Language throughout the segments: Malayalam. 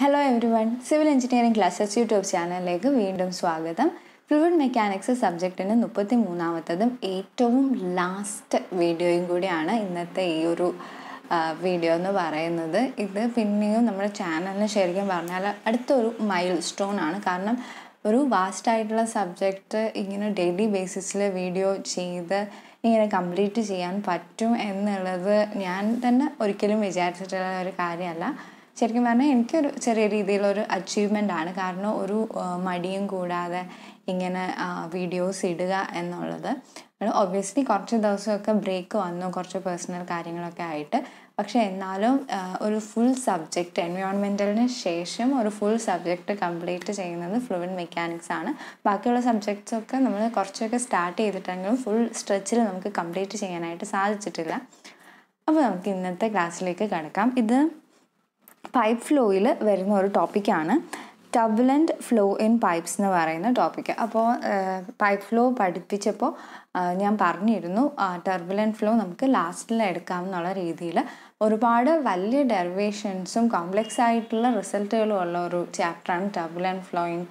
Hello everyone civil engineering classes YouTube ചാനലിലേക്ക് വീണ്ടും സ്വാഗതം ഫ്ലൂയിഡ് മെക്കാനിക്സ് സബ്ജക്റ്റിന് മുപ്പത്തി മൂന്നാമത്തതും ഏറ്റവും ലാസ്റ്റ് വീഡിയോയും കൂടിയാണ് ഇന്നത്തെ ഈ ഒരു വീഡിയോ എന്ന് പറയുന്നത് ഇത് പിന്നെയും നമ്മുടെ ചാനലിന് ശരിക്കും പറഞ്ഞാൽ അടുത്തൊരു മൈൽ സ്റ്റോൺ ആണ് കാരണം ഒരു വാസ്റ്റ് ആയിട്ടുള്ള സബ്ജക്റ്റ് ഇങ്ങനെ ഡെയിലി ബേസിസിൽ വീഡിയോ ചെയ്ത് ഇങ്ങനെ കംപ്ലീറ്റ് ചെയ്യാൻ പറ്റും എന്നുള്ളത് ഞാൻ തന്നെ ഒരിക്കലും വിചാരിച്ചിട്ടുള്ള ഒരു കാര്യമല്ല ശരിക്കും പറഞ്ഞാൽ എനിക്കൊരു ചെറിയ രീതിയിലൊരു അച്ചീവ്മെൻ്റ് ആണ് കാരണം ഒരു മടിയും കൂടാതെ ഇങ്ങനെ വീഡിയോസ് ഇടുക എന്നുള്ളത് ഒബ്വിയസ്ലി കുറച്ച് ദിവസമൊക്കെ ബ്രേക്ക് വന്നു കുറച്ച് പേഴ്സണൽ കാര്യങ്ങളൊക്കെ ആയിട്ട് പക്ഷേ എന്നാലും ഒരു ഫുൾ സബ്ജക്റ്റ് എൻവയോൺമെൻറ്റലിന് ശേഷം ഒരു ഫുൾ സബ്ജക്റ്റ് കംപ്ലീറ്റ് ചെയ്യുന്നത് ഫ്ലുവൻ മെക്കാനിക്സ് ആണ് ബാക്കിയുള്ള സബ്ജക്ട്സ് ഒക്കെ നമ്മൾ കുറച്ചൊക്കെ സ്റ്റാർട്ട് ചെയ്തിട്ടെങ്കിലും ഫുൾ സ്ട്രെച്ചിൽ നമുക്ക് കംപ്ലീറ്റ് ചെയ്യാനായിട്ട് സാധിച്ചിട്ടില്ല അപ്പോൾ നമുക്ക് ഇന്നത്തെ ക്ലാസ്സിലേക്ക് കിടക്കാം ഇത് പൈപ്പ് ഫ്ലോയിൽ വരുന്ന ഒരു ടോപ്പിക്കാണ് ടബുലൻറ്റ് ഫ്ലോ ഇൻ പൈപ്സ് എന്ന് പറയുന്ന ടോപ്പിക്ക് അപ്പോൾ പൈപ്പ് ഫ്ലോ പഠിപ്പിച്ചപ്പോൾ ഞാൻ പറഞ്ഞിരുന്നു ടർബുലൻറ്റ് ഫ്ലോ നമുക്ക് ലാസ്റ്റിൽ എടുക്കാം എന്നുള്ള രീതിയിൽ ഒരുപാട് വലിയ ഡെറിവേഷൻസും കോംപ്ലെക്സ് ആയിട്ടുള്ള റിസൾട്ടുകളും ഉള്ള ഒരു ചാപ്റ്ററാണ് turbulent flowing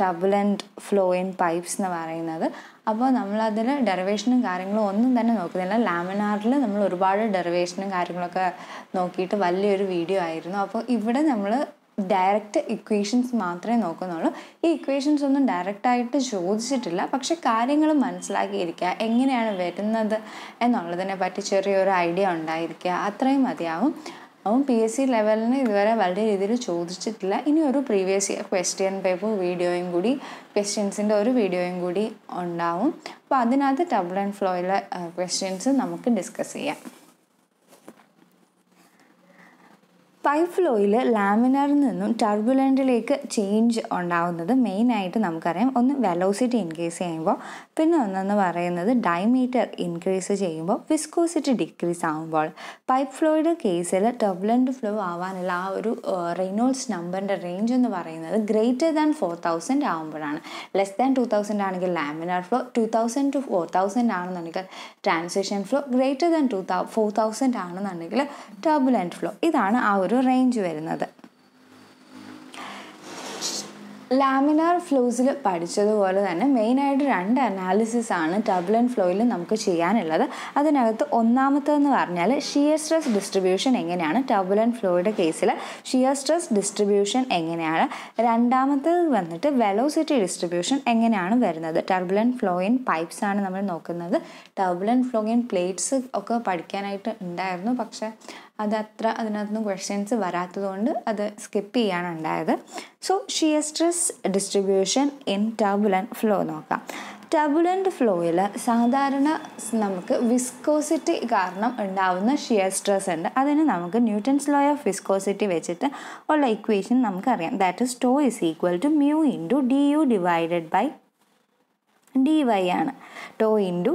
turbulent flow in pipes എന്ന് പറയുന്നത് അപ്പോൾ നമ്മളതിൽ ഡെറിവേഷനും കാര്യങ്ങളും ഒന്നും തന്നെ നോക്കുന്നില്ല ലാമിനാറിൽ നമ്മൾ ഒരുപാട് ഡെറിവേഷനും കാര്യങ്ങളൊക്കെ നോക്കിയിട്ട് വലിയൊരു വീഡിയോ ആയിരുന്നു അപ്പോൾ ഇവിടെ നമ്മൾ ഡയറക്റ്റ് ഇക്വേഷൻസ് മാത്രമേ നോക്കുന്നുള്ളൂ ഈ ഇക്വേഷൻസ് ഒന്നും ഡയറക്റ്റായിട്ട് ചോദിച്ചിട്ടില്ല പക്ഷെ കാര്യങ്ങൾ മനസ്സിലാക്കിയിരിക്കുക എങ്ങനെയാണ് വരുന്നത് എന്നുള്ളതിനെ പറ്റി ചെറിയൊരു ഐഡിയ ഉണ്ടായിരിക്കുക അത്രയും മതിയാവും അവൻ പി എസ് സി ലെവലിന് ഇതുവരെ വളരെ രീതിയിൽ ചോദിച്ചിട്ടില്ല ഇനി ഒരു പ്രീവിയസ് ഇയർ ക്വസ്റ്റ്യൻ പേപ്പർ വീഡിയോയും കൂടി ക്വസ്റ്റ്യൻസിൻ്റെ ഒരു വീഡിയോയും കൂടി ഉണ്ടാവും അപ്പോൾ അതിനകത്ത് ടബിൾ ആൻഡ് ഫ്ലോയിലെ ക്വസ്റ്റ്യൻസ് നമുക്ക് ഡിസ്കസ് ചെയ്യാം പൈപ്പ് ഫ്ലോയിൽ ലാമിനറിൽ നിന്നും ടർബുലൻറ്റിലേക്ക് ചേഞ്ച് ഉണ്ടാവുന്നത് മെയിനായിട്ട് നമുക്കറിയാം ഒന്ന് വെലോസിറ്റി ഇൻക്രീസ് ചെയ്യുമ്പോൾ പിന്നെ ഒന്നെന്ന് പറയുന്നത് ഡയമീറ്റർ ഇൻക്രീസ് ചെയ്യുമ്പോൾ വിസ്കോസിറ്റി ഡിക്രീസ് ആകുമ്പോൾ പൈപ്പ് ഫ്ലോയുടെ കേസിൽ ടർബുലൻറ്റ് ഫ്ലോ ആവാനുള്ള ആ ഒരു റെയിനോൾസ് നമ്പറിൻ്റെ റേഞ്ച് എന്ന് പറയുന്നത് ഗ്രേറ്റർ ദാൻ ഫോർ തൗസൻഡ് ആകുമ്പോഴാണ് ലെസ് ദാൻ ടു തൗസൻഡ് ആണെങ്കിൽ laminar flow two thousand to four thousand ആണെന്നുണ്ടെങ്കിൽ transition flow greater than two four thousand ആണെന്നുണ്ടെങ്കിൽ ടർബുലൻറ്റ് ഫ്ലോ ഇതാണ് ആ ഒരു ഒരു റേഞ്ച് വരുന്നത് ലാമിനാർ ഫ്ലോസിൽ പഠിച്ചതുപോലെ തന്നെ മെയിനായിട്ട് രണ്ട് അനാലിസിസ് ആണ് ആൻഡ് ഫ്ലോയിൽ നമുക്ക് ചെയ്യാനുള്ളത് അതിനകത്ത് ഒന്നാമത്തെന്ന് പറഞ്ഞാൽ ഷിയർ സ്ട്രെസ് ഡിസ്ട്രിബ്യൂഷൻ എങ്ങനെയാണ് ആൻഡ് ഫ്ലോയുടെ കേസിൽ ഷിയർ സ്ട്രെസ് ഡിസ്ട്രിബ്യൂഷൻ എങ്ങനെയാണ് രണ്ടാമത്തത് വന്നിട്ട് വെലോസിറ്റി ഡിസ്ട്രിബ്യൂഷൻ എങ്ങനെയാണ് വരുന്നത് ടർബുലൻ ഫ്ലോ ഇൻ പൈപ്സ് ആണ് നമ്മൾ നോക്കുന്നത് ടർബുലൻ ഫ്ലോ ഇൻ പ്ലേറ്റ്സ് ഒക്കെ പഠിക്കാനായിട്ട് ഉണ്ടായിരുന്നു പക്ഷേ അതത്ര അതിനകത്തുനിന്ന് ക്വസ്റ്റ്യൻസ് വരാത്തതുകൊണ്ട് അത് സ്കിപ്പ് ചെയ്യാനുണ്ടായത് so shear stress distribution in turbulent flow നോക്കാം ടർബുലൻ്റ് ഫ്ലോയിൽ സാധാരണ നമുക്ക് വിസ്കോസിറ്റി കാരണം ഉണ്ടാവുന്ന ഷിയർ സ്ട്രെസ് ഉണ്ട് അതിന് നമുക്ക് ന്യൂട്ടൻസ് ലോ ഓഫ് വിസ്കോസിറ്റി വെച്ചിട്ട് ഉള്ള ഇക്വേഷൻ നമുക്കറിയാം that is tau is equal to mu into D u divided by D y ആണ് tau into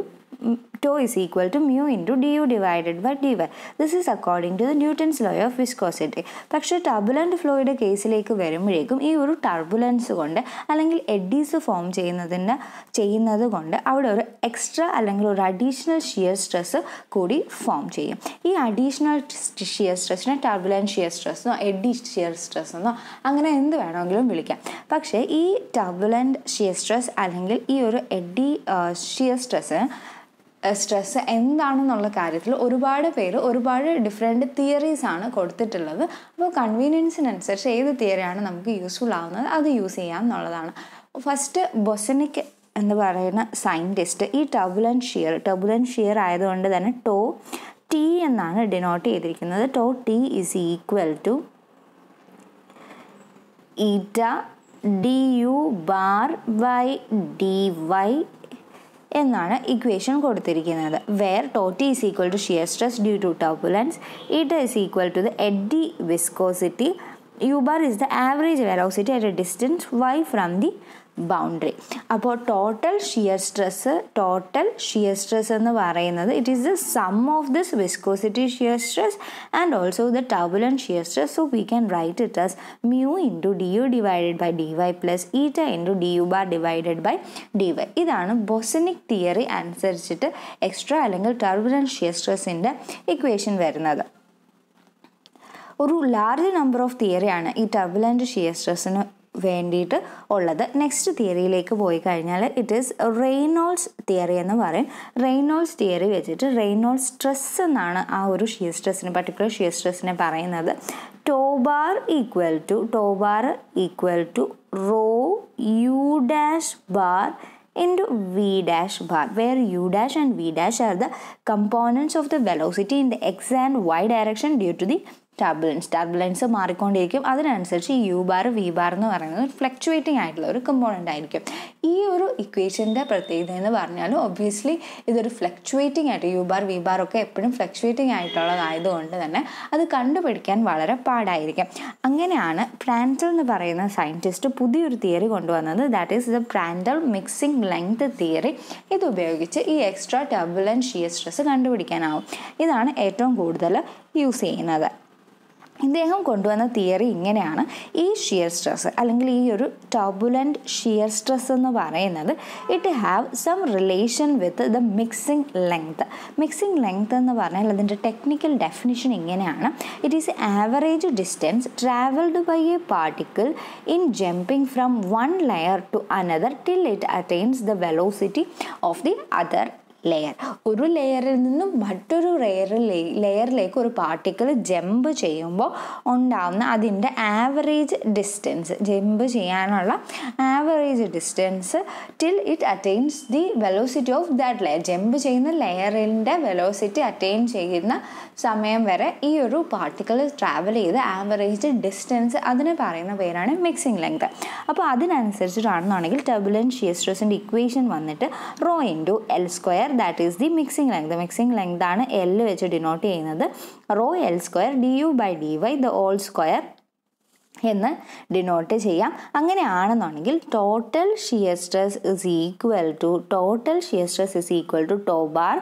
tau is equal to mu into du divided by dy. This is according to the Newton's law of viscosity. പക്ഷേ ടർബുലൻ്റ് ഫ്ലോയുടെ കേസിലേക്ക് വരുമ്പോഴേക്കും ഈ ഒരു ടർബുലൻസ് കൊണ്ട് അല്ലെങ്കിൽ എഡീസ് ഫോം ചെയ്യുന്നതിന് ചെയ്യുന്നത് കൊണ്ട് അവിടെ ഒരു എക്സ്ട്രാ അല്ലെങ്കിൽ ഒരു അഡീഷണൽ ഷിയർ സ്ട്രെസ് കൂടി ഫോം ചെയ്യും ഈ അഡീഷണൽ ഷിയർ സ്ട്രെസ്സിനെ ടർബുലൻറ്റ് ഷിയർ സ്ട്രെസ്സോ എഡി ഷിയർ സ്ട്രെസ് എന്നോ അങ്ങനെ എന്ത് വേണമെങ്കിലും വിളിക്കാം പക്ഷേ ഈ ടർബുലൻറ്റ് ഷിയർ സ്ട്രെസ് അല്ലെങ്കിൽ ഈ ഒരു എഡി ഷിയർ സ്ട്രെസ്സിന് സ്ട്രെസ് എന്താണെന്നുള്ള കാര്യത്തിൽ ഒരുപാട് പേര് ഒരുപാട് ഡിഫറെൻ്റ് തിയറീസ് ആണ് കൊടുത്തിട്ടുള്ളത് അപ്പോൾ കൺവീനിയൻസിനനുസരിച്ച് ഏത് തിയറിയാണ് നമുക്ക് യൂസ്ഫുൾ ആവുന്നത് അത് യൂസ് ചെയ്യാം എന്നുള്ളതാണ് ഫസ്റ്റ് ബൊസനിക് എന്ന് പറയുന്ന സയൻറ്റിസ്റ്റ് ഈ ടബുലൻ ഷിയർ ടബുലൻ ഷിയർ ആയതുകൊണ്ട് തന്നെ ടോ ടി എന്നാണ് ഡിനോട്ട് ചെയ്തിരിക്കുന്നത് tau t is equal to eta d u bar y d y എന്നാണ് ഇക്വേഷൻ കൊടുത്തിരിക്കുന്നത് where tau t is equal to shear stress due to turbulence it is equal to the eddy viscosity u bar is the average velocity at a distance y from the boundary അപ്പോൾ total shear stress total shear stress എന്ന് പറയുന്നത് it is the sum of this viscosity shear stress and also the turbulent shear stress so we can write it as mu into D u divided by D Y plus eta into D u bar divided by D y ഇതാണ് ബൊസനിക് തിയറി അനുസരിച്ചിട്ട് എക്സ്ട്രാ അല്ലെങ്കിൽ ടർബുലൻ ഷിയർ സ്ട്രെസ്സിൻ്റെ ഇക്വേഷൻ വരുന്നത് ഒരു ലാർജ് നമ്പർ ഓഫ് തിയറിയാണ് ഈ ടർബുലൻ്റ് ഷിയർ സ്ട്രെസ്സിന് വേണ്ടിയിട്ട് ഉള്ളത് നെക്സ്റ്റ് തിയറിയിലേക്ക് പോയി കഴിഞ്ഞാൽ ഇറ്റ് ഈസ് റെയ്നോൾസ് തിയറി എന്ന് പറയും റെയ്നോൾസ് തിയറി വെച്ചിട്ട് റെയ്നോൾസ് സ്ട്രെസ് എന്നാണ് ആ ഒരു ഷിയർ സ്ട്രെസ്സിന് പർട്ടിക്കുലർ ഷിയർ സ്ട്രെസ്സിനെ പറയുന്നത് tau bar equal to tau bar equal to rho u dash bar to v dash bar where u dash and v dash are the components of the velocity in the x and y direction due to the turbulence turbulence മാറിക്കൊണ്ടിരിക്കും അതിനനുസരിച്ച് യു ബാർ വി ബാർ എന്ന് പറയുന്നത് ഫ്ലക്ച്വേറ്റിംഗ് ആയിട്ടുള്ള ഒരു കമ്പോണൻ്റ് ആയിരിക്കും ഈ ഒരു ഇക്വേഷൻ്റെ പ്രത്യേകത എന്ന് പറഞ്ഞാൽ ഒബ്വിയസ്ലി ഇതൊരു ഫ്ലക്ച്വേറ്റിംഗ് ആയിട്ട് യു ബാർ വി ബാർ ഒക്കെ എപ്പോഴും ഫ്ലക്ച്വേറ്റിംഗ് ആയിട്ടുള്ളതായതുകൊണ്ട് തന്നെ അത് കണ്ടുപിടിക്കാൻ വളരെ പാടായിരിക്കും അങ്ങനെയാണ് പ്രാൻഡൽ എന്ന് പറയുന്ന സയൻറ്റിസ്റ്റ് പുതിയൊരു തിയറി കൊണ്ടുവന്നത് that is the Prandtl mixing length theory ഇത് ഉപയോഗിച്ച് ഈ എക്സ്ട്രാ ടർബുലൻറ്റ് ഷിയർ സ്ട്രെസ് കണ്ടുപിടിക്കാനാവും ഇതാണ് ഏറ്റവും കൂടുതൽ യൂസ് ചെയ്യുന്നത് ഇദ്ദേഹം കൊണ്ടുവന്ന തിയറി ഇങ്ങനെയാണ് ഈ ഷിയർ സ്ട്രെസ് അല്ലെങ്കിൽ ഈ ഒരു ടർബുലൻറ്റ് ഷിയർ സ്ട്രെസ് എന്ന് പറയുന്നത് it have some relation with the mixing length mixing length എന്ന് പറഞ്ഞാൽ അതിൻ്റെ ടെക്നിക്കൽ ഡെഫിനിഷൻ ഇങ്ങനെയാണ് it is average distance travelled by a particle in jumping from one layer to another till it attains the velocity of the other layer ഒരു ലെയറിൽ നിന്നും മറ്റൊരു ലെയർ ലെയറിലേക്ക് ഒരു പാർട്ടിക്കിൾ ജമ്പ് ചെയ്യുമ്പോൾ ഉണ്ടാവുന്ന അതിൻ്റെ ആവറേജ് ഡിസ്റ്റൻസ് ജമ്പ് ചെയ്യാനുള്ള average distance till it attains the velocity of that layer jump ചെയ്യുന്ന ലെയറിൻ്റെ വെലോസിറ്റി അറ്റൈൻ ചെയ്യുന്ന സമയം വരെ ഈ ഒരു പാർട്ടിക്കിൾ ട്രാവൽ ചെയ്ത് ആവറേജ് ഡിസ്റ്റൻസ് അതിന് പറയുന്ന പേരാണ് മിക്സിംഗ് ലെങ്ത് അപ്പോൾ അതിനനുസരിച്ചിട്ടാണെന്നുണ്ടെങ്കിൽ ടെബിൾ ഷിയർ ഷിയസ്ട്രസിൻ്റെ ഇക്വേഷൻ വന്നിട്ട് rho into L square square that is the mixing length mixing length ആണ് എൽ വെച്ച് ഡിനോട്ട് ചെയ്യുന്നത് rho L square D U by D why the whole square എന്ന് ഡിനോട്ട് ചെയ്യാം അങ്ങനെയാണെന്നുണ്ടെങ്കിൽ total shear stress is equal to total shear stress is equal to tau bar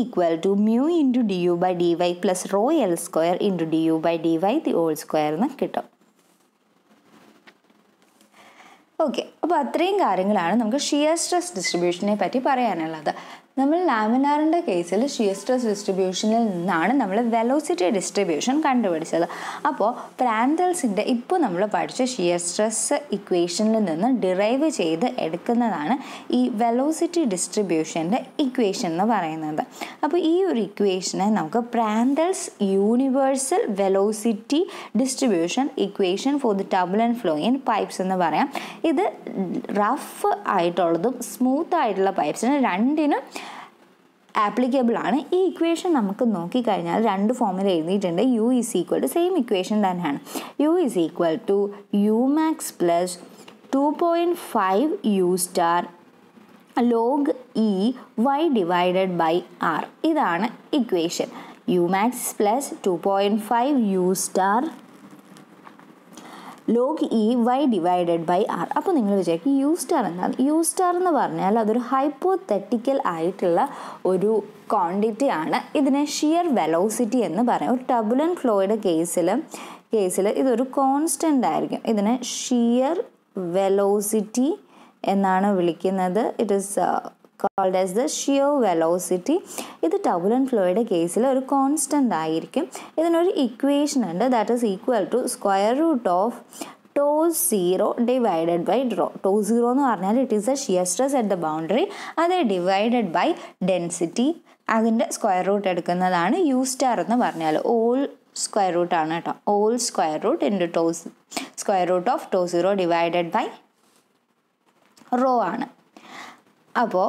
equal to mu into D U by D Y plus rho L square into D U by D Y the whole square എന്ന് കിട്ടും ഓക്കെ അപ്പോൾ അത്രയും കാര്യങ്ങളാണ് നമുക്ക് ഷിയർ സ്ട്രെസ് ഡിസ്ട്രിബ്യൂഷനെ പറ്റി പറയാനുള്ളത് നമ്മൾ ലാമിനാറിൻ്റെ കേസിൽ ഷിയർ സ്ട്രെസ് ഡിസ്ട്രിബ്യൂഷനിൽ നിന്നാണ് നമ്മൾ വെലോസിറ്റി ഡിസ്ട്രിബ്യൂഷൻ കണ്ടുപിടിച്ചത് അപ്പോൾ പ്രാന്തൽസിൻ്റെ ഇപ്പോൾ നമ്മൾ പഠിച്ച ഷിയർ സ്ട്രെസ് ഇക്വേഷനിൽ നിന്ന് ഡിറൈവ് ചെയ്ത് എടുക്കുന്നതാണ് ഈ വെലോസിറ്റി ഡിസ്ട്രിബ്യൂഷൻ്റെ ഇക്വേഷൻ എന്ന് പറയുന്നത് അപ്പോൾ ഈ ഒരു ഇക്വേഷനെ നമുക്ക് Prandtl's universal velocity distribution equation for the turbulent flow in pipes എന്ന് പറയാം ഇത് റഫ് ആയിട്ടുള്ളതും സ്മൂത്ത് ആയിട്ടുള്ള പൈപ്സിന് രണ്ടിനും ആപ്ലിക്കബിൾ ആണ് ഈ ഇക്വേഷൻ നമുക്ക് നോക്കിക്കഴിഞ്ഞാൽ രണ്ട് ഫോമിൽ എഴുതിയിട്ടുണ്ട് U is equal to same equation തന്നെയാണ് U is equal to U max plus two point five U star log E Y divided by R ഇതാണ് equation U max plus two point five U star log E Y divided by R അപ്പോൾ നിങ്ങൾ വിചാരിക്കും യു സ്റ്റാർ എന്താണ് യു സ്റ്റാർ എന്ന് പറഞ്ഞാൽ അതൊരു ഹൈപ്പോതെറ്റിക്കൽ ആയിട്ടുള്ള ഒരു ക്വാണ്ടിറ്റി ആണ് ഇതിനെ ഷിയർ വെലോസിറ്റി എന്ന് പറയും ഒരു ടബുലൻ ഫ്ലോയുടെ കേസിൽ കേസിൽ ഇതൊരു കോൺസ്റ്റൻ്റ് ആയിരിക്കും ഇതിനെ ഷിയർ വെലോസിറ്റി എന്നാണ് വിളിക്കുന്നത് it is called as the shear velocity ഇത് ടബുലൻ ഫ്ലോയുടെ കേസിൽ ഒരു കോൺസ്റ്റൻ്റ് ആയിരിക്കും ഇതിനൊരു ഇക്വേഷൻ ഉണ്ട് that is equal to square root of tau zero divided by rho tau zero എന്ന് പറഞ്ഞാൽ it is the shear stress at the boundary അത് ഡിവൈഡഡ് ബൈ ഡെൻസിറ്റി അതിൻ്റെ സ്ക്വയർ റൂട്ട് എടുക്കുന്നതാണ് യു സ്റ്റാർ എന്ന് പറഞ്ഞാൽ ഓൾ സ്ക്വയർ റൂട്ട് ആണ് കേട്ടോ whole square root into tau square root of tau zero divided by rho ആണ് അപ്പോൾ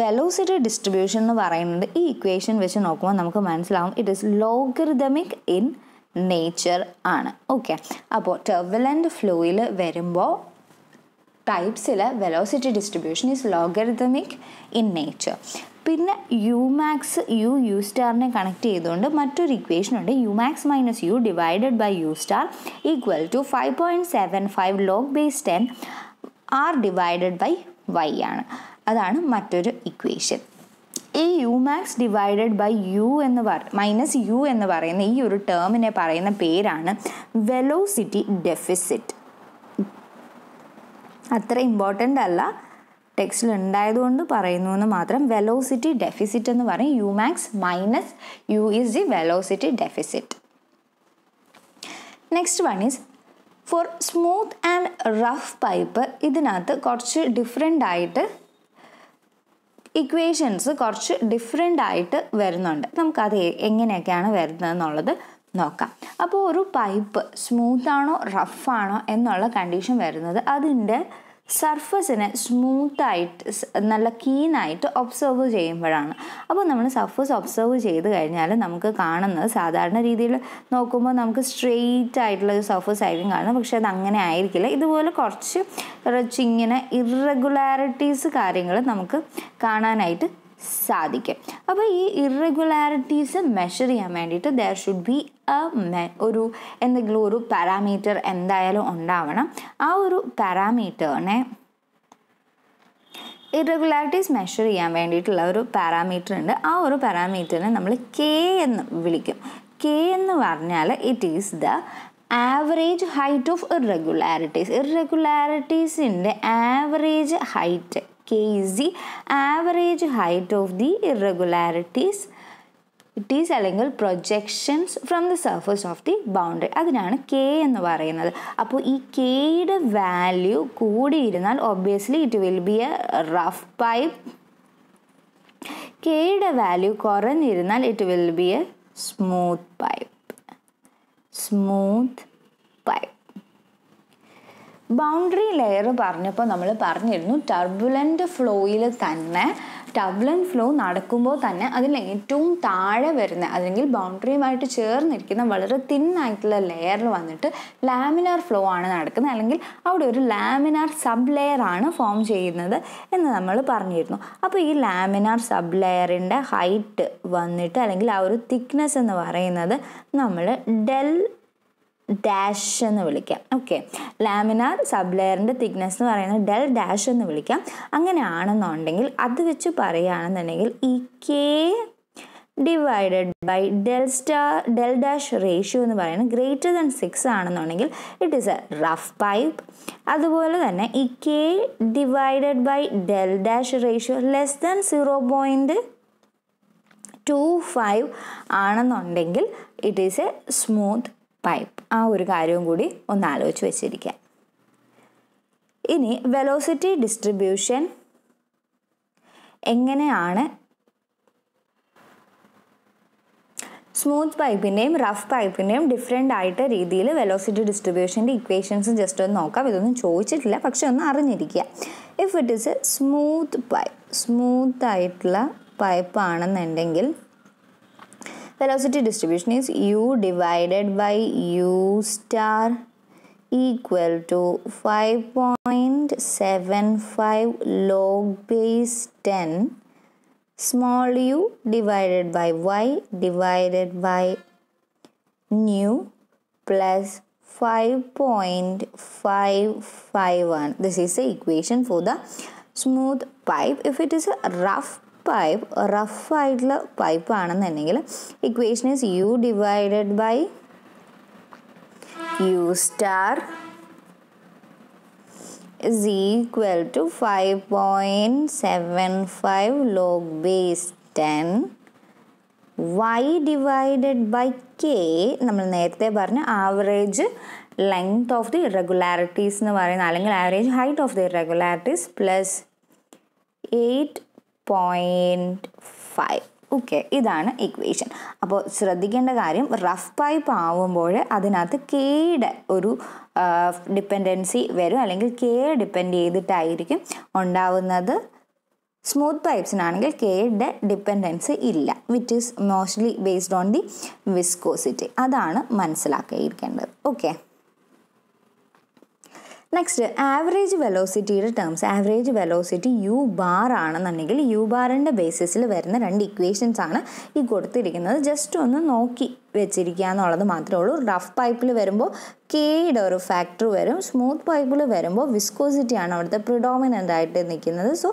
വെലോസിറ്റി ഡിസ്ട്രിബ്യൂഷൻ എന്ന് പറയുന്നത് ഈ ഇക്വേഷൻ വെച്ച് നോക്കുമ്പോൾ നമുക്ക് മനസ്സിലാവും it is logarithmic in nature ആണ് ഓക്കെ അപ്പോൾ ടെർബുലൻ്റ് ഫ്ലോയിൽ വരുമ്പോൾ ടൈപ്സിൽ velocity distribution is logarithmic in nature പിന്നെ യു മാക്സ് യു യു സ്റ്റാറിനെ കണക്ട് ചെയ്തുകൊണ്ട് മറ്റൊരു ഇക്വേഷൻ ഉണ്ട് U max minus U divided by U star equal to five point seven five log base ten R divided by Y ആണ് അതാണ് മറ്റൊരു ഇക്വേഷൻ ഈ U max divided by U എന്ന് പറ മൈനസ് യു എന്ന് പറയുന്ന ഈ ഒരു ടേമിനെ പറയുന്ന പേരാണ് വെലോസിറ്റി ഡെഫിസിറ്റ് അത്ര ഇമ്പോർട്ടൻ്റ് അല്ല ടെക്സ്റ്റിൽ ഉണ്ടായതുകൊണ്ട് പറയുന്നു എന്ന് മാത്രം വെലോസിറ്റി ഡെഫിസിറ്റ് എന്ന് പറയും U max minus U is the velocity deficit next one is for smooth and rough pipe ഇതിനകത്ത് കുറച്ച് ഡിഫറെൻ്റ് ആയിട്ട് ഇക്വേഷൻസ് കുറച്ച് ഡിഫറെൻ്റ് ആയിട്ട് വരുന്നുണ്ട് നമുക്കത് എങ്ങനെയൊക്കെയാണ് വരുന്നതെന്നുള്ളത് നോക്കാം അപ്പോൾ ഒരു പൈപ്പ് സ്മൂത്താണോ റഫാണോ എന്നുള്ള കണ്ടീഷൻ വരുന്നത് അതിൻ്റെ സർഫസിനെ സ്മൂത്തായിട്ട് നല്ല കീനായിട്ട് ഒബ്സർവ് ചെയ്യുമ്പോഴാണ് അപ്പോൾ നമ്മൾ സർഫസ് ഒബ്സർവ് ചെയ്ത് കഴിഞ്ഞാൽ നമുക്ക് കാണുന്നത് സാധാരണ രീതിയിൽ നോക്കുമ്പോൾ നമുക്ക് സ്ട്രെയിറ്റ് ആയിട്ടുള്ള ഒരു സർഫസ് ആയിരിക്കും കാണുന്നത് പക്ഷേ അത് അങ്ങനെ ആയിരിക്കില്ല ഇതുപോലെ കുറച്ച് കുറച്ച് ഇങ്ങനെ ഇറഗുലാരിറ്റീസ് കാര്യങ്ങൾ നമുക്ക് കാണാനായിട്ട് സാധിക്കും അപ്പോൾ ഈ ഇറഗുലാരിറ്റീസ് മെഷർ ചെയ്യാൻ വേണ്ടിയിട്ട് ദർ ഷുഡ് ബി ഒരു എന്തെങ്കിലും ഒരു പാരാമീറ്റർ എന്തായാലും ഉണ്ടാവണം ആ ഒരു പാരാമീറ്ററിനെ ഇറഗുലാരിറ്റീസ് മെഷർ ചെയ്യാൻ വേണ്ടിയിട്ടുള്ള ഒരു പാരാമീറ്റർ ഉണ്ട് ആ ഒരു പാരാമീറ്ററിനെ നമ്മൾ കെ എന്ന് വിളിക്കും കെ എന്ന് പറഞ്ഞാൽ it is the average height of irregularities ഇറഗുലാരിറ്റീസിൻ്റെ average height K is the average height of the irregularities it is അല്ലെങ്കിൽ projections from the surface of the boundary അതിനാണ് കെ എന്ന് പറയുന്നത് അപ്പോൾ ഈ കെയുടെ വാല്യൂ കൂടിയിരുന്നാൽ obviously it will be a rough pipe കെയുടെ വാല്യൂ കുറഞ്ഞിരുന്നാൽ it will be a smooth pipe smooth pipe boundary layer പറഞ്ഞപ്പോൾ നമ്മൾ പറഞ്ഞിരുന്നു ടർബുലൻ്റ് ഫ്ലോയിൽ തന്നെ ടർബുലൻ്റ് ഫ്ലോ നടക്കുമ്പോൾ തന്നെ അതിൽ ഏറ്റവും താഴെ വരുന്ന അല്ലെങ്കിൽ ബൗണ്ടറിയുമായിട്ട് ചേർന്നിരിക്കുന്ന വളരെ തിൻ ആയിട്ടുള്ള ലെയറിൽ വന്നിട്ട് ലാമിനാർ ഫ്ലോ ആണ് നടക്കുന്നത് അല്ലെങ്കിൽ അവിടെ ഒരു ലാമിനാർ സബ് ലെയർ ആണ് ഫോം ചെയ്യുന്നത് എന്ന് നമ്മൾ പറഞ്ഞിരുന്നു അപ്പോൾ ഈ ലാമിനാർ സബ് ലെയറിൻ്റെ ഹൈറ്റ് വന്നിട്ട് അല്ലെങ്കിൽ ആ ഒരു തിക്നെസ് എന്ന് പറയുന്നത് നമ്മൾ ഡെൽ ഡാഷ് എന്ന് വിളിക്കാം ഓക്കെ ലാമിനാർ സബ് ലെയറിൻ്റെ തിക്നെസ് എന്ന് പറയുന്നത് ഡെൽ ഡാഷ് എന്ന് വിളിക്കാം ആണെന്നുണ്ടെങ്കിൽ അത് വെച്ച് പറയുകയാണെന്നുണ്ടെങ്കിൽ ഈ K divided by del star del dash ratio എന്ന് പറയുന്നത് ഗ്രേറ്റർ ദാൻ സിക്സ് ആണെന്നുണ്ടെങ്കിൽ it is a rough pipe അതുപോലെ തന്നെ ഈ K divided by del dash ratio less than zero point two five ആണെന്നുണ്ടെങ്കിൽ it is a smooth pipe ആ ഒരു കാര്യവും കൂടി ഒന്ന് ആലോചിച്ച് വെച്ചിരിക്കുക ഇനി വെലോസിറ്റി ഡിസ്ട്രിബ്യൂഷൻ എങ്ങനെയാണ് സ്മൂത്ത് പൈപ്പിൻ്റെയും റഫ് പൈപ്പിൻ്റെയും ഡിഫറെൻ്റ് ആയിട്ട് രീതിയിൽ വെലോസിറ്റി ഡിസ്ട്രിബ്യൂഷൻ്റെ ഇക്വേഷൻസ് ജസ്റ്റ് ഒന്ന് നോക്കാം ഇതൊന്നും ചോദിച്ചിട്ടില്ല പക്ഷെ ഒന്ന് അറിഞ്ഞിരിക്കുക if it is a smooth pipe smooth ആയിട്ടുള്ള പൈപ്പ് ആണെന്നുണ്ടെങ്കിൽ velocity distribution is u divided by u star equal to 5.75 log base 10 small u divided by y divided by nu plus 5.551 this is the equation for the smooth pipe if it is a rough pipe rough ആയിട്ടുള്ള പൈപ്പ് ആണെന്നുണ്ടെങ്കിൽ equation is U divided by U star five point seven 5.75 log base 10 y divided by k നമ്മൾ നേരത്തെ പറഞ്ഞ average length of the irregularities എന്ന് പറയുന്ന അല്ലെങ്കിൽ average height of the irregularities plus eight point five okay ഇതാണ് ഇക്വേഷൻ അപ്പോൾ ശ്രദ്ധിക്കേണ്ട കാര്യം റഫ് പൈപ്പ് ആവുമ്പോൾ അതിനകത്ത് കേയുടെ ഒരു ഡിപ്പെൻഡൻസി വരും അല്ലെങ്കിൽ കെ ഡിപ്പെൻഡ് ചെയ്തിട്ടായിരിക്കും ഉണ്ടാവുന്നത് സ്മൂത്ത് പൈപ്സിനാണെങ്കിൽ കെയുടെ ഡിപ്പെൻഡൻസ് ഇല്ല with is mostly based on the viscosity അതാണ് മനസ്സിലാക്കിയിരിക്കേണ്ടത് ഓക്കെ നെക്സ്റ്റ് ആവറേജ് വെലോസിറ്റിയുടെ terms average velocity U bar ആണെന്നുണ്ടെങ്കിൽ യു ബാറിൻ്റെ ബേസിസിൽ വരുന്ന രണ്ട് ഇക്വേഷൻസ് ആണ് ഈ കൊടുത്തിരിക്കുന്നത് ജസ്റ്റ് ഒന്ന് നോക്കി വെച്ചിരിക്കുക എന്നുള്ളത് മാത്രമേ ഉള്ളൂ റഫ് പൈപ്പിൽ വരുമ്പോൾ കേയുടെ ഒരു ഫാക്ടർ വരും സ്മൂത്ത് പൈപ്പിൽ വരുമ്പോൾ വിസ്കോസിറ്റിയാണ് അവിടുത്തെ പ്രിഡോമിനൻ്റ് ആയിട്ട് നിൽക്കുന്നത് സോ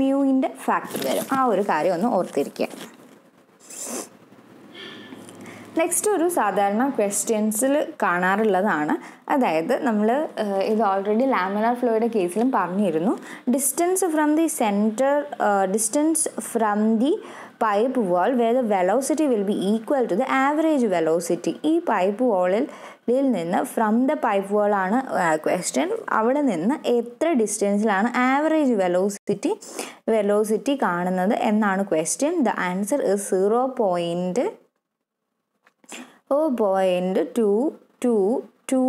മ്യൂവിൻ്റെ ഫാക്ടർ വരും ആ ഒരു കാര്യം ഒന്ന് ഓർത്തിരിക്കുക നെക്സ്റ്റ് ഒരു സാധാരണ ക്വസ്റ്റ്യൻസിൽ കാണാറുള്ളതാണ് അതായത് നമ്മൾ ഇത് ഓൾറെഡി ലാമിനാർ ഫ്ലോയുടെ കേസിലും പറഞ്ഞിരുന്നു distance from the centre distance from the pipe wall where the velocity will be equal to the average velocity ഈ പൈപ്പ് വോളിൽ ിൽ നിന്ന് ഫ്രം ദ പൈപ്പ് വോളാണ് ക്വസ്റ്റ്യൻ അവിടെ നിന്ന് എത്ര ഡിസ്റ്റൻസിലാണ് ആവറേജ് വെലോസിറ്റി വെലോസിറ്റി കാണുന്നത് എന്നാണ് question the answer is zero point ഒരു ബോയിൻ്റെ two two two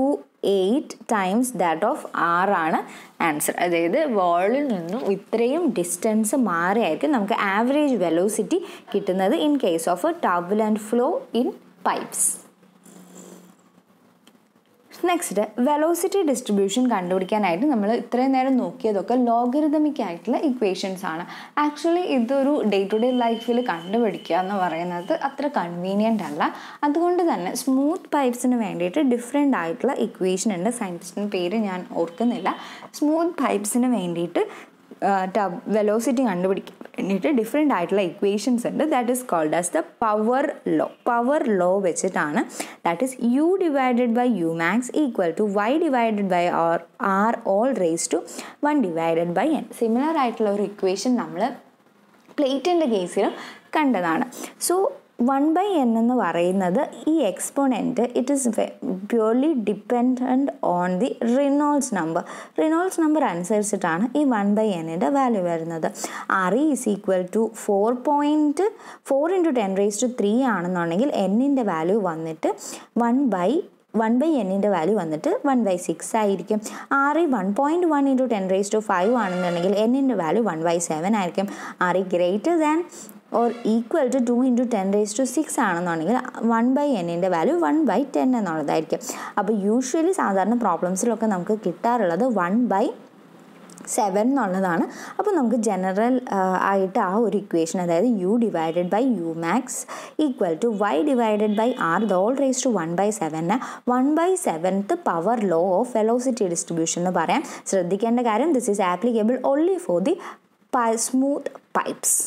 eight times that of ആറാണ് ആൻസർ അതായത് വാളിൽ നിന്നും ഇത്രയും ഡിസ്റ്റൻസ് മാറിയായിരിക്കും നമുക്ക് ആവറേജ് വെലോസിറ്റി കിട്ടുന്നത് in case of turbulent flow in pipes next velocity distribution കണ്ടുപിടിക്കാനായിട്ട് നമ്മൾ ഇത്രയും നേരം നോക്കിയതൊക്കെ ലോഗരിതമിക് ആയിട്ടുള്ള ഇക്വേഷൻസ് ആണ് ആക്ച്വലി ഇതൊരു ഡേ ടു ഡേ ലൈഫിൽ കണ്ടുപിടിക്കുക എന്ന് പറയുന്നത് അത്ര കൺവീനിയൻ്റ് അല്ല അതുകൊണ്ട് തന്നെ സ്മൂത്ത് പൈപ്സിന് വേണ്ടിയിട്ട് ഡിഫറെൻ്റ് ആയിട്ടുള്ള ഇക്വേഷൻ ഉണ്ട് സയൻറ്റിസ്റ്റിൻ്റെ പേര് ഞാൻ ഓർക്കുന്നില്ല സ്മൂത്ത് പൈപ്സിന് വേണ്ടിയിട്ട് ടബ് വെലോസിറ്റി കണ്ടുപിടിക്കാൻ വേണ്ടിയിട്ട് ഡിഫറെൻ്റ് ആയിട്ടുള്ള ഇക്വേഷൻസ് ഉണ്ട് that is called as the power law power law വെച്ചിട്ടാണ് that is U divided by U max equal to Y divided by R R whole raise to one divided by N similar ആയിട്ടുള്ള ഒരു ഇക്വേഷൻ നമ്മൾ പ്ലേറ്റിൻ്റെ കേസിലും കണ്ടതാണ് സോ വൺ ബൈ എൻ എന്ന് പറയുന്നത് ഈ exponent it is purely dependent on the Reynolds number Reynolds number അനുസരിച്ചിട്ടാണ് ഈ വൺ ബൈ എന്നിൻ്റെ വാല്യൂ വരുന്നത് R E is equal to four point four into ten raise to three ആണെന്നുണ്ടെങ്കിൽ എന്നിൻ്റെ വാല്യൂ വന്നിട്ട് വൺ ബൈ വൺ ബൈ എന്നിൻ്റെ വാല്യൂ വന്നിട്ട് വൺ ബൈ സിക്സ് ആയിരിക്കും ആറ് one point one into ten raise to five ആണെന്നുണ്ടെങ്കിൽ എന്നിൻ്റെ വാല്യൂ വൺ ബൈ സെവൻ ആയിരിക്കും ആറ് greater than or equal to two into ten raise to six ആണെന്നുണ്ടെങ്കിൽ വൺ ബൈ എന്നിൻ്റെ വാല്യൂ വൺ ബൈ ടെൻ എന്നുള്ളതായിരിക്കും അപ്പോൾ യൂഷ്വലി സാധാരണ പ്രോബ്ലംസിലൊക്കെ നമുക്ക് കിട്ടാറുള്ളത് വൺ ബൈ സെവൻ എന്നുള്ളതാണ് അപ്പോൾ നമുക്ക് ജനറൽ ആയിട്ട് ആ ഒരു ഇക്വേഷൻ അതായത് U divided by U max equal to Y divided by R whole raise to one by സെവന് one by seventh power law of velocity distribution എന്ന് പറയാം ശ്രദ്ധിക്കേണ്ട കാര്യം this is applicable only for the smooth pipes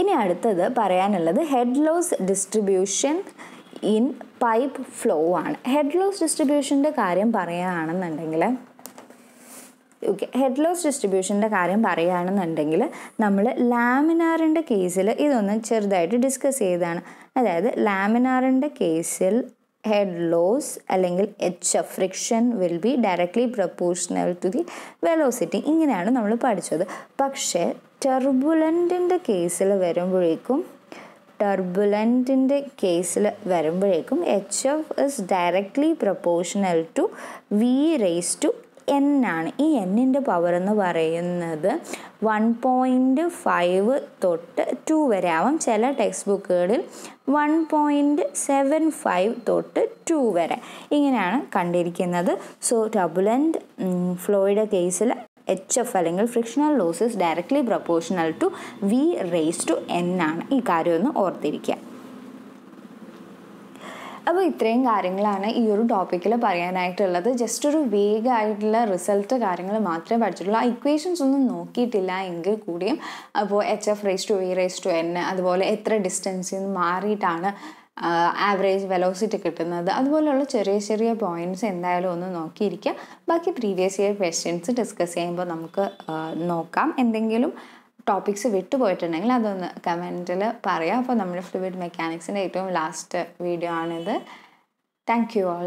ഇനി അടുത്തത് പറയാനുള്ളത് head loss distribution in pipe flow ആണ് ഹെഡ് ലോസ് ഡിസ്ട്രിബ്യൂഷൻ്റെ കാര്യം പറയുകയാണെന്നുണ്ടെങ്കിൽ ഓക്കെ ഹെഡ് ലോസ് ഡിസ്ട്രിബ്യൂഷൻ്റെ കാര്യം പറയുകയാണെന്നുണ്ടെങ്കിൽ നമ്മൾ ലാമിനാറിൻ്റെ കേസിൽ ഇതൊന്ന് ചെറുതായിട്ട് ഡിസ്കസ് ചെയ്തതാണ് അതായത് ലാമിനാറിൻ്റെ കേസിൽ ഹെഡ് ലോസ് അല്ലെങ്കിൽ H F friction will be directly proportional to the velocity ഇങ്ങനെയാണ് നമ്മൾ പഠിച്ചത് പക്ഷേ ടെർബുലൻറ്റിൻ്റെ കേസിൽ വരുമ്പോഴേക്കും ടെർബുലൻറ്റിൻ്റെ കേസിൽ വരുമ്പോഴേക്കും H F is directly proportional to V raise to N ആണ് ഈ എന്നിൻ്റെ പവർ എന്ന് പറയുന്നത് വൺ പോയിൻ്റ് ഫൈവ് തൊട്ട് ടു വരെ ആവാം ചില ടെക്സ്റ്റ് ബുക്കുകളിൽ വൺ പോയിൻ്റ് സെവൻ ഫൈവ് തൊട്ട് ടു വരെ ഇങ്ങനെയാണ് കണ്ടിരിക്കുന്നത് സോ ടബുലൻ്റ് ഫ്ലോയുടെ കേസിൽ എച്ച് എഫ് അല്ലെങ്കിൽ frictional losses directly proportional to V raise to N ആണ് ഈ കാര്യമൊന്ന് ഓർത്തിരിക്കുക അപ്പോൾ ഇത്രയും കാര്യങ്ങളാണ് ഈ ഒരു ടോപ്പിക്കിൽ പറയാനായിട്ടുള്ളത് ജസ്റ്റ് ഒരു വേഗമായിട്ടുള്ള റിസൾട്ട് കാര്യങ്ങൾ മാത്രമേ പഠിച്ചിട്ടുള്ളൂ ആ ഇക്വേഷൻസ് ഒന്നും നോക്കിയിട്ടില്ല എങ്കിൽ കൂടിയും അപ്പോൾ H F raise to V raise to N അതുപോലെ എത്ര ഡിസ്റ്റൻസിൽ നിന്ന് മാറിയിട്ടാണ് ആവറേജ് വെലോസിറ്റി കിട്ടുന്നത് അതുപോലെയുള്ള ചെറിയ ചെറിയ പോയിൻറ്റ്സ് എന്തായാലും ഒന്ന് നോക്കിയിരിക്കുക ബാക്കി പ്രീവിയസ് ഇയർ ക്വസ്റ്റ്യൻസ് ഡിസ്കസ് ചെയ്യുമ്പോൾ നമുക്ക് നോക്കാം എന്തെങ്കിലും ടോപ്പിക്സ് വിട്ടുപോയിട്ടുണ്ടെങ്കിൽ അതൊന്ന് കമൻറ്റിൽ പറയാം അപ്പോൾ നമ്മുടെ ഫ്ലൂയിഡ് മെക്കാനിക്സിൻ്റെ ഏറ്റവും ലാസ്റ്റ് വീഡിയോ ആണിത് താങ്ക് യു ആൾ